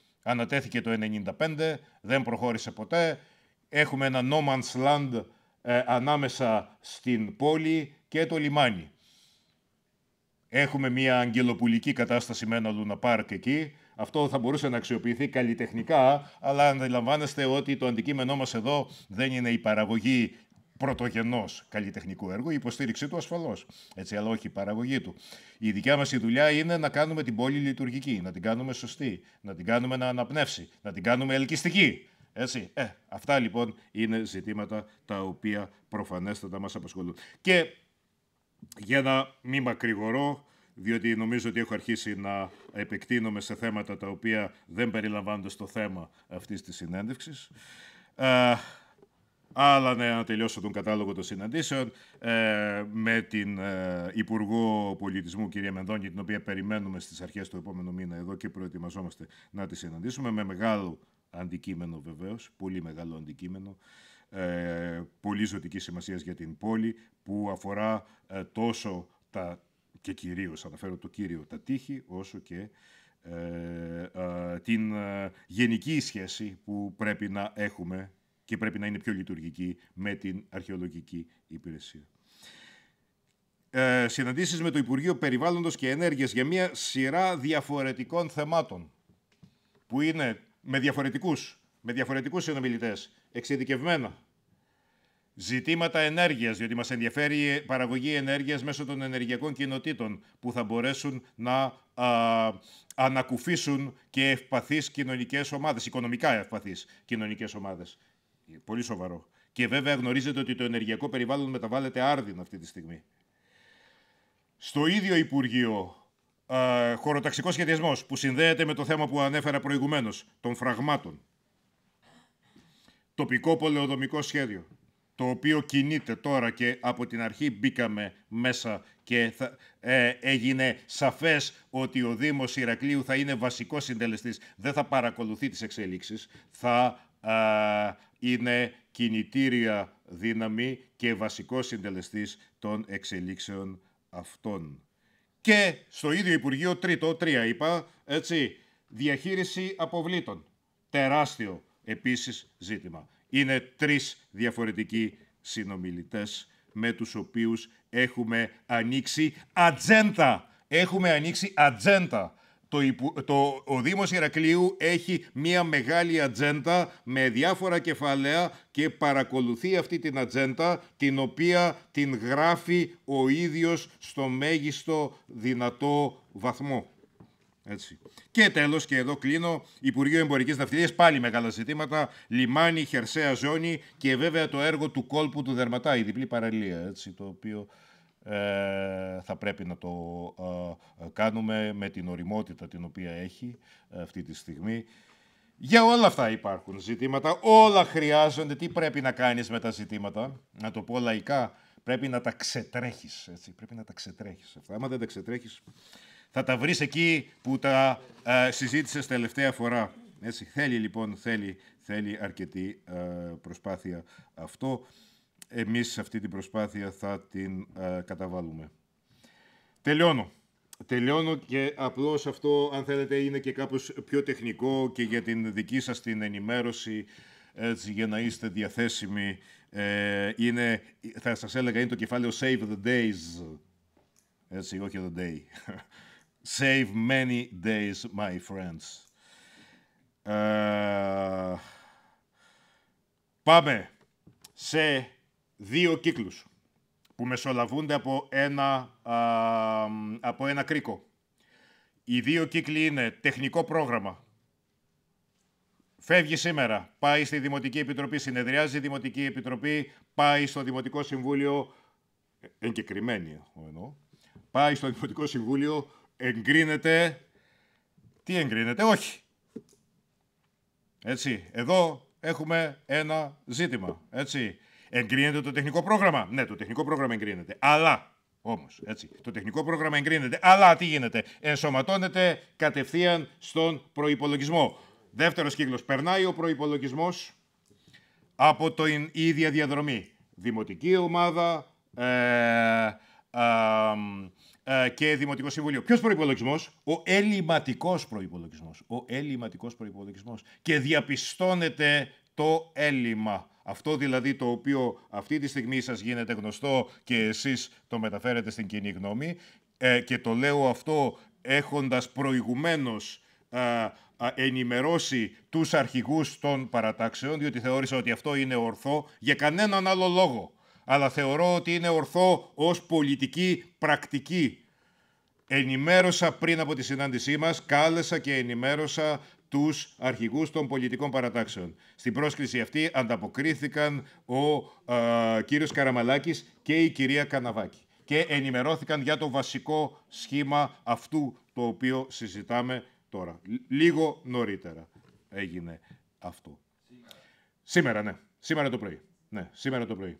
Ανατέθηκε το 1995, δεν προχώρησε ποτέ. Έχουμε ένα no man's land ε, ανάμεσα στην πόλη και το λιμάνι. Έχουμε μια αγγελοπουλική κατάσταση με ένα Λούνα Πάρκ εκεί. Αυτό θα μπορούσε να αξιοποιηθεί καλλιτεχνικά, αλλά αντιλαμβάνεστε ότι το αντικείμενό μας εδώ δεν είναι η παραγωγή Πρωτογενός καλλιτεχνικού έργου, η υποστήριξή του ασφαλώς. Έτσι, αλλά όχι η παραγωγή του. Η δικιά μας η δουλειά είναι να κάνουμε την πόλη λειτουργική, να την κάνουμε σωστή, να την κάνουμε να αναπνεύσει, να την κάνουμε ελκυστική. Έτσι. Ε, αυτά λοιπόν είναι ζητήματα τα οποία προφανέστατα μας απασχολούν. Και για να μην μακρηγορώ, διότι νομίζω ότι έχω αρχίσει να επεκτείνομαι σε θέματα τα οποία δεν περιλαμβάνονται στο θέμα αυτής της συνέντευξης. Αλλά ναι, να τελειώσω τον κατάλογο των συναντήσεων ε, με την ε, Υπουργό Πολιτισμού, κυρία Μενδόνη, την οποία περιμένουμε στις αρχές του επόμενου μήνα εδώ και προετοιμαζόμαστε να τη συναντήσουμε με μεγάλο αντικείμενο βεβαίως, πολύ μεγάλο αντικείμενο, ε, πολύ ζωτική σημασία για την πόλη που αφορά ε, τόσο τα και κυρίως αναφέρω το κύριο τα τείχη όσο και ε, ε την γενική σχέση που πρέπει να έχουμε και πρέπει να είναι πιο λειτουργική με την αρχαιολογική υπηρεσία. Ε, συναντήσεις με το Υπουργείο Περιβάλλοντος και Ενέργειας για μια σειρά διαφορετικών θεμάτων που είναι με διαφορετικούς, με διαφορετικούς συνομιλητές, εξειδικευμένα. Ζητήματα ενέργειας, διότι μας ενδιαφέρει η παραγωγή ενέργειας μέσω των ενεργειακών κοινοτήτων που θα μπορέσουν να α, ανακουφίσουν και ευπαθείς κοινωνικές ομάδες, οικονομικά ευπαθείς κοινωνικές ομάδες. Ε, πολύ σοβαρό. Και βέβαια γνωρίζετε ότι το ενεργειακό περιβάλλον μεταβάλλεται άρδιν αυτή τη στιγμή. Στο ίδιο Υπουργείο, ε, χωροταξικός σχεδιασμός που συνδέεται με το θέμα που ανέφερα προηγουμένως, των φραγμάτων. Τοπικό πολεοδομικό σχέδιο, το οποίο κινείται τώρα και από την αρχή μπήκαμε μέσα και θα, ε, έγινε σαφές ότι ο Δήμος Ηρακλείου θα είναι βασικός συντελεστής. Δεν θα παρακολουθεί τις εξέλιξεις, θα είναι κινητήρια δύναμη και βασικός συντελεστής των εξελίξεων αυτών. Και στο ίδιο Υπουργείο, τρίτο, τρία είπα, έτσι, διαχείριση αποβλήτων. Τεράστιο επίσης ζήτημα. Είναι τρεις διαφορετικοί συνομιλητές με τους οποίους έχουμε ανοίξει ατζέντα. Έχουμε ανοίξει ατζέντα το, υπου... το... ο Δήμος Ηρακλείου έχει μία μεγάλη ατζέντα με διάφορα κεφαλαία και παρακολουθεί αυτή την ατζέντα την οποία την γράφει ο ίδιος στο μέγιστο δυνατό βαθμό. Έτσι. Και τέλος, και εδώ κλείνω, Υπουργείο Εμπορικής Ναυτιλίας, πάλι μεγάλα ζητήματα. Λιμάνι, χερσαία ζώνη και βέβαια το έργο του κόλπου του Δερματά, η διπλή παραλία. Έτσι, το οποίο ε, θα πρέπει να το ε, ε, κάνουμε με την οριμότητα την οποία έχει αυτή τη στιγμή. Για όλα αυτά υπάρχουν ζητήματα, όλα χρειάζονται. Τι πρέπει να κάνεις με τα ζητήματα, να το πω λαϊκά, πρέπει να τα ξετρέχεις, έτσι, πρέπει να τα ξετρέχεις αυτά. Άμα δεν τα ξετρέχεις, θα τα βρεις εκεί που τα ε, συζήτησες τελευταία φορά. θέλει λοιπόν, θέλει, θέλει αρκετή προσπάθεια αυτό εμείς αυτή την προσπάθεια θα την ε, καταβάλουμε. Τελειώνω. Τελειώνω και απλώς αυτό, αν θέλετε, είναι και κάπως πιο τεχνικό και για την δική σας την ενημέρωση, έτσι, για να είστε διαθέσιμοι. Ε, είναι, θα σας έλεγα, είναι το κεφάλαιο Save the Days. Έτσι, όχι the day. [LAUGHS] Save many days, my friends. Ε, πάμε σε δύο κύκλους που μεσολαβούνται από ένα, α, από ένα κρίκο. Οι δύο κύκλοι είναι τεχνικό πρόγραμμα. Φεύγει σήμερα, πάει στη Δημοτική Επιτροπή, συνεδριάζει η Δημοτική Επιτροπή, πάει στο Δημοτικό Συμβούλιο, εγκεκριμένη εννοώ, πάει στο Δημοτικό Συμβούλιο, εγκρίνεται, τι εγκρίνεται, όχι. Έτσι, εδώ έχουμε ένα ζήτημα, έτσι. Εγκρίνεται το τεχνικό πρόγραμμα. Ναι, το τεχνικό πρόγραμμα εγκρίνεται. Αλλά Όμως, έτσι. Το τεχνικό πρόγραμμα εγκρίνεται. Αλλά τι γίνεται, ενσωματώνεται κατευθείαν στον προπολογισμό. Δεύτερος κύκλος. Περνάει ο προπολογισμό από την ίδια διαδρομή. Δημοτική ομάδα ε, ε και Δημοτικό Συμβούλιο. Ποιος προπολογισμό, ο ελληματικός προπολογισμό. Ο ελληματικός προπολογισμό. Και διαπιστώνεται το έλλειμμα. Αυτό δηλαδή το οποίο αυτή τη στιγμή σας γίνεται γνωστό και εσείς το μεταφέρετε στην κοινή γνώμη ε, και το λέω αυτό έχοντας προηγουμένως ενημερώσει τους αρχηγούς των παρατάξεων, διότι θεώρησα ότι αυτό είναι ορθό για κανέναν άλλο λόγο. Αλλά θεωρώ ότι είναι ορθό ως πολιτική πρακτική. Ενημέρωσα πριν από τη συνάντησή μας, κάλεσα και ενημέρωσα τους αρχηγούς των πολιτικών παρατάξεων. Στην πρόσκληση αυτή ανταποκρίθηκαν ο κύριος Καραμαλάκης και η κυρία Καναβάκη και ενημερώθηκαν για το βασικό σχήμα αυτού το οποίο συζητάμε τώρα. Λίγο νωρίτερα έγινε αυτό. Σήμερα, Σήμερα ναι. Σήμερα το πρωί. Ναι, σήμερα το πρωί.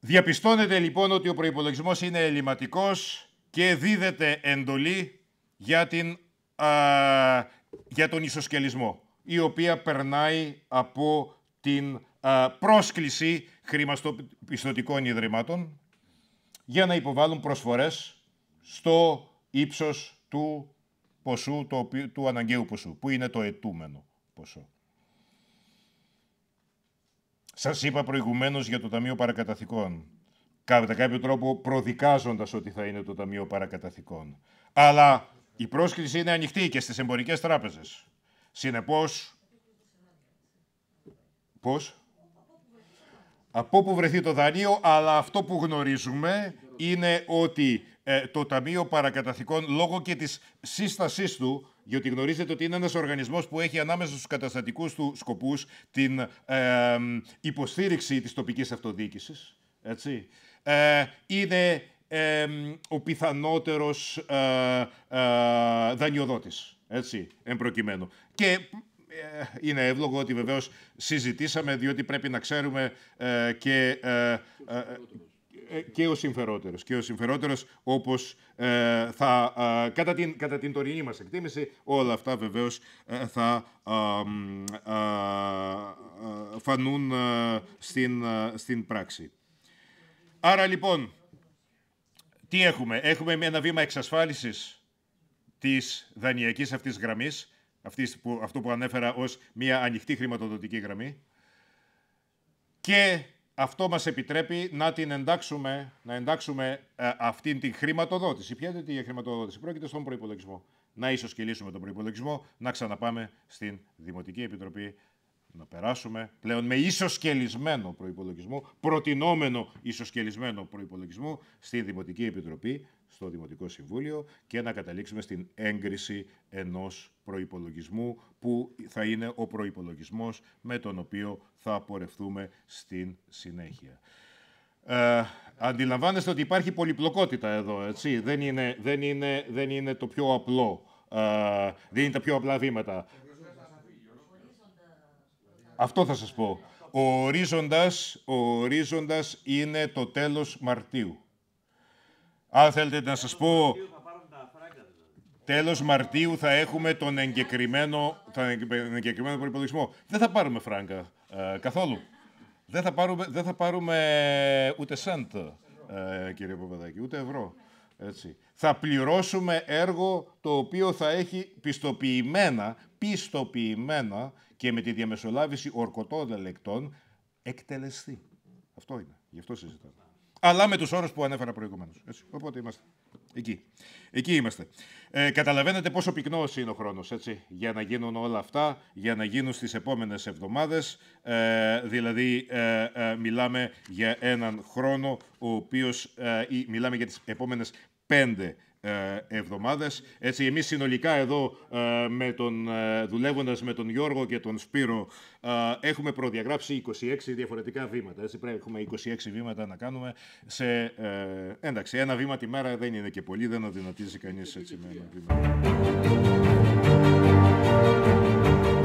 Διαπιστώνεται λοιπόν ότι ο προϋπολογισμός είναι ελληματικός και δίδεται εντολή για την α, για τον ισοσκελισμό, η οποία περνάει από την πρόσκληση χρηματοπιστωτικών ιδρυμάτων για να υποβάλουν προσφορές στο ύψος του ποσού, του αναγκαίου ποσού, που είναι το ετούμενο ποσό. Σας είπα προηγουμένως για το Ταμείο Παρακαταθήκων, κατά κάποιο τρόπο προδικάζοντας ότι θα είναι το Ταμείο Παρακαταθήκων. Αλλά η πρόσκληση είναι ανοιχτή και στις εμπορικές τράπεζες. Συνεπώς... Πώς? Από που βρεθεί το δανείο, αλλά αυτό που γνωρίζουμε είναι ότι ε, το Ταμείο Παρακαταθήκων, λόγω και της σύστασής του, γιατί γνωρίζετε ότι είναι ένας οργανισμός που έχει ανάμεσα στους καταστατικούς του σκοπούς την υποστήριξη της τοπικής αυτοδιοίκησης, έτσι, ε, είναι ο πιθανότερος ε, ε, δανειοδότης, έτσι, εν προκειμένου. Και ε, είναι εύλογο ότι βεβαίως συζητήσαμε, διότι πρέπει να ξέρουμε ε, και και ο συμφερότερος. Και ο συμφερότερος όπως θα, κατά, την, κατά την τωρινή μας εκτίμηση, όλα αυτά βεβαίως θα φανούν στην, στην πράξη. Άρα λοιπόν, τι έχουμε, έχουμε ένα βήμα εξασφάλισης της δανειακής αυτής γραμμής, αυτής που, αυτό που ανέφερα ως μια ανοιχτή χρηματοδοτική γραμμή και αυτό μας επιτρέπει να την εντάξουμε, να εντάξουμε ε, αυτήν την χρηματοδότηση. Ποια είναι η χρηματοδότηση, πρόκειται στον προϋπολογισμό. Να ισοσκελίσουμε τον προϋπολογισμό, να ξαναπάμε στην Δημοτική Επιτροπή να περάσουμε πλέον με ισοσκελισμένο προϋπολογισμό, προτινόμενο ισοσκελισμένο προϋπολογισμό στη Δημοτική Επιτροπή, στο Δημοτικό Συμβούλιο και να καταλήξουμε στην έγκριση ενός προϋπολογισμού που θα είναι ο προϋπολογισμός με τον οποίο θα πορευτούμε στην συνέχεια. Ε, αντιλαμβάνεστε ότι υπάρχει πολυπλοκότητα εδώ, έτσι. Δεν είναι, δεν δεν το πιο απλό. Ε, δεν είναι τα πιο απλά βήματα. Αυτό θα σας πω. Ο ορίζοντας, ο ορίζοντας είναι το τέλος Μαρτίου. Αν θέλετε να σας πω... Τέλος Μαρτίου θα έχουμε τον εγκεκριμένο, τον εγκεκριμένο προϋπολογισμό. Δεν θα πάρουμε φράγκα ε, καθόλου. Δεν θα πάρουμε, δεν θα πάρουμε ούτε σέντ, ε, κύριε Παπαδάκη, ούτε ευρώ. Έτσι. Θα πληρώσουμε έργο το οποίο θα έχει πιστοποιημένα, πιστοποιημένα και με τη διαμεσολάβηση ορκωτών ελεκτών εκτελεστεί. Αυτό είναι. Γι' αυτό συζητάμε. Αλλά με τους όρους που ανέφερα προηγουμένως. Οπότε είμαστε. Εκεί. Εκεί είμαστε. Ε, καταλαβαίνετε πόσο πυκνός είναι ο χρόνος για να γίνουν όλα αυτά, για να γίνουν στις επόμενες εβδομάδες. Ε, δηλαδή, ε, ε, μιλάμε για έναν χρόνο ο οποίος. Ε, μιλάμε για τις επόμενες πέντε ε, εβδομάδες. Έτσι εμείς συνολικά εδώ ε, με τον, ε, δουλεύοντας με τον Γιώργο και τον Σπύρο έχουμε προδιαγράψει 26 διαφορετικά βήματα. Έτσι πρέπει έχουμε 26 βήματα να κάνουμε σε... εντάξει, ένα βήμα τη μέρα δεν είναι και πολύ, δεν αδυνατίζει κανείς έτσι με ένα βήμα.